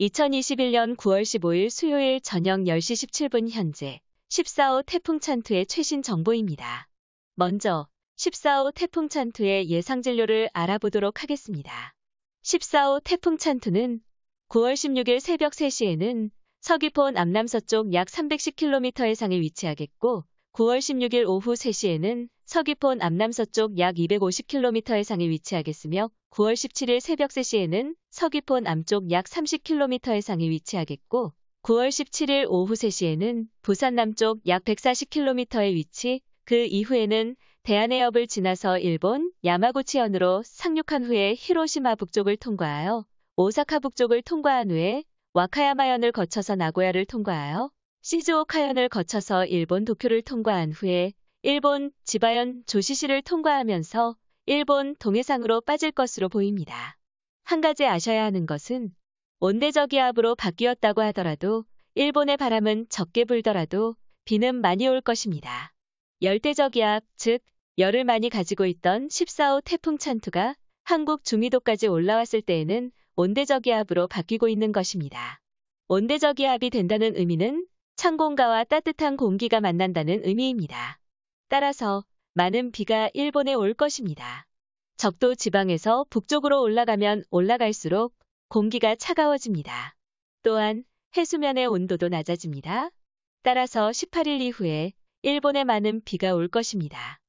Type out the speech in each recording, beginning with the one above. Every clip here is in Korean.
2021년 9월 15일 수요일 저녁 10시 17분 현재 14호 태풍 찬투의 최신 정보입니다. 먼저 14호 태풍 찬투의 예상 진료를 알아보도록 하겠습니다. 14호 태풍 찬투는 9월 16일 새벽 3시에는 서귀포 남남서쪽 약 310km 해상에 위치하겠고 9월 16일 오후 3시에는 서귀폰 암남서쪽 약 250km 해상에 위치하겠으며 9월 17일 새벽 3시에는 서귀폰 남쪽 약 30km 해상에 위치하겠고 9월 17일 오후 3시에는 부산 남쪽 약 140km의 위치, 그 이후에는 대한해협을 지나서 일본 야마구치현으로 상륙한 후에 히로시마 북쪽을 통과하여 오사카 북쪽을 통과한 후에 와카야마현을 거쳐서 나고야를 통과하여 시즈오카현을 거쳐서 일본 도쿄를 통과한 후에 일본 지바현 조시시를 통과하면서 일본 동해상으로 빠질 것으로 보입니다. 한 가지 아셔야 하는 것은 온대저기압으로 바뀌었다고 하더라도 일본의 바람은 적게 불더라도 비는 많이 올 것입니다. 열대저기압, 즉 열을 많이 가지고 있던 14호 태풍 찬투가 한국 중위도까지 올라왔을 때에는 온대저기압으로 바뀌고 있는 것입니다. 온대저기압이 된다는 의미는 찬 공기와 따뜻한 공기가 만난다는 의미입니다. 따라서 많은 비가 일본에 올 것입니다. 적도 지방에서 북쪽으로 올라가면 올라갈수록 공기가 차가워집니다. 또한 해수면의 온도도 낮아집니다. 따라서 18일 이후에 일본에 많은 비가 올 것입니다.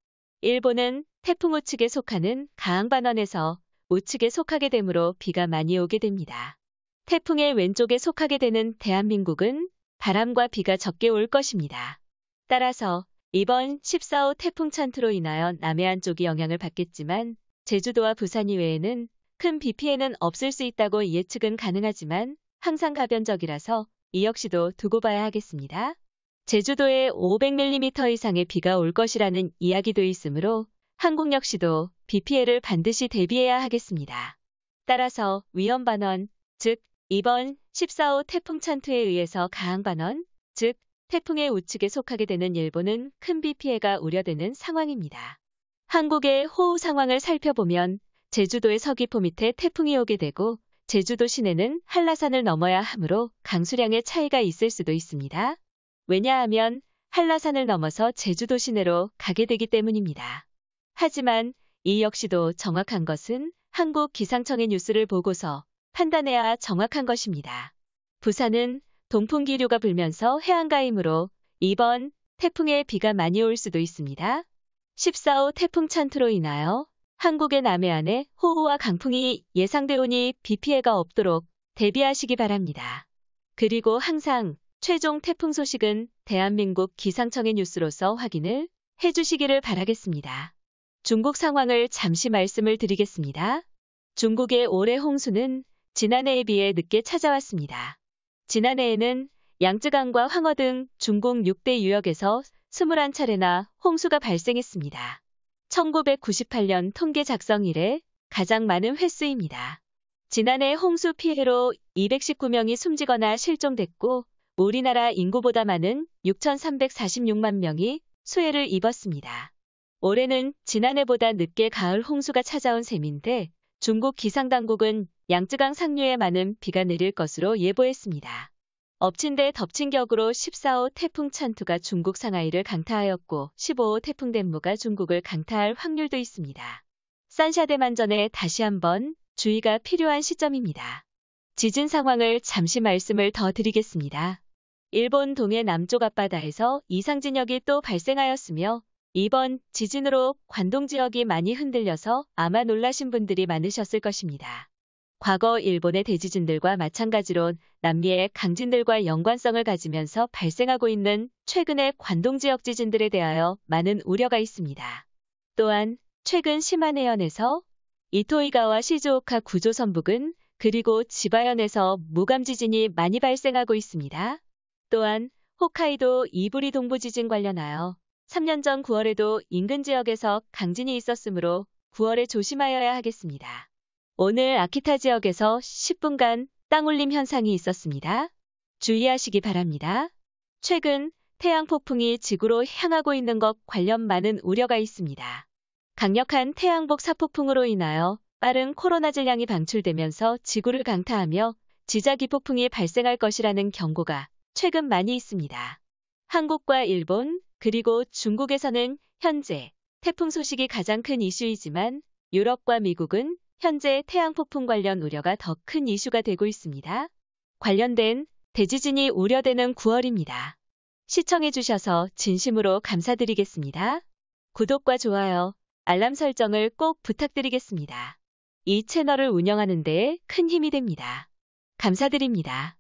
일본은 태풍 우측에 속하는 가항반원에서 우측에 속하게 되므로 비가 많이 오게 됩니다. 태풍의 왼쪽에 속하게 되는 대한민국은 바람과 비가 적게 올 것입니다. 따라서 이번 14호 태풍 찬트로 인하여 남해안 쪽이 영향을 받겠지만 제주도와 부산 이외에는 큰 비 피해는 없을 수 있다고 예측은 가능하지만 항상 가변적이라서 이 역시도 두고 봐야 하겠습니다. 제주도에 500mm 이상의 비가 올 것이라는 이야기도 있으므로 한국 역시도 비 피해를 반드시 대비해야 하겠습니다. 따라서 위험반원, 즉 이번 14호 태풍 찬트에 의해서 가항반원, 즉 태풍의 우측에 속하게 되는 일본은 큰 비 피해가 우려되는 상황입니다. 한국의 호우 상황을 살펴보면 제주도의 서귀포 밑에 태풍이 오게 되고 제주도 시내는 한라산을 넘어야 하므로 강수량의 차이가 있을 수도 있습니다. 왜냐하면 한라산을 넘어서 제주도 시내로 가게 되기 때문입니다. 하지만 이 역시도 정확한 것은 한국 기상청의 뉴스를 보고서 판단해야 정확한 것입니다. 부산은 동풍기류가 불면서 해안가이므로 이번 태풍에 비가 많이 올 수도 있습니다. 14호 태풍 찬트로 인하여 한국의 남해안에 호우와 강풍이 예상되오니 비 피해가 없도록 대비하시기 바랍니다. 그리고 항상 최종 태풍 소식은 대한민국 기상청의 뉴스로서 확인을 해주시기를 바라겠습니다. 중국 상황을 잠시 말씀을 드리겠습니다. 중국의 올해 홍수는 지난해에 비해 늦게 찾아왔습니다. 지난해에는 양쯔강과 황허 등 중국 6대 유역에서 21차례나 홍수가 발생했습니다. 1998년 통계 작성 이래 가장 많은 횟수입니다. 지난해 홍수 피해로 219명이 숨지거나 실종됐고 우리나라 인구보다 많은 6,346만 명이 수해를 입었습니다. 올해는 지난해보다 늦게 가을 홍수가 찾아온 셈인데 중국 기상당국은 양쯔강 상류에 많은 비가 내릴 것으로 예보했습니다. 엎친 데 덮친 격으로 14호 태풍 찬투가 중국 상하이를 강타하였고 15호 태풍 덴무가 중국을 강타할 확률도 있습니다. 산샤대만 전에 다시 한번 주의가 필요한 시점입니다. 지진 상황을 잠시 말씀을 더 드리겠습니다. 일본 동해 남쪽 앞바다에서 이상진역이 또 발생하였으며 이번 지진으로 관동 지역이 많이 흔들려서 아마 놀라신 분들이 많으셨을 것입니다. 과거 일본의 대지진들과 마찬가지로 남미의 강진들과 연관성을 가지면서 발생하고 있는 최근의 관동 지역 지진들에 대하여 많은 우려가 있습니다. 또한 최근 시마네현에서 이토이가와 시즈오카 구조 선북은 그리고 지바현에서 무감 지진이 많이 발생하고 있습니다. 또한 홋카이도 이브리 동부 지진 관련하여 3년 전 9월에도 인근 지역에서 강진이 있었으므로 9월에 조심하여야 하겠습니다. 오늘 아키타 지역에서 10분간 땅울림 현상이 있었습니다. 주의하시기 바랍니다. 최근 태양 폭풍이 지구로 향하고 있는 것 관련 많은 우려가 있습니다. 강력한 태양복 사폭풍으로 인하여 빠른 코로나 질량이 방출되면서 지구를 강타하며 지자기 폭풍이 발생할 것이라는 경고가 최근 많이 있습니다. 한국과 일본 그리고 중국에서는 현재 태풍 소식이 가장 큰 이슈이지만 유럽과 미국은 현재 태양 폭풍 관련 우려가 더 큰 이슈가 되고 있습니다. 관련된 대지진이 우려되는 9월입니다. 시청해주셔서 진심으로 감사드리겠습니다. 구독과 좋아요, 알람 설정을 꼭 부탁드리겠습니다. 이 채널을 운영하는 데 큰 힘이 됩니다. 감사드립니다.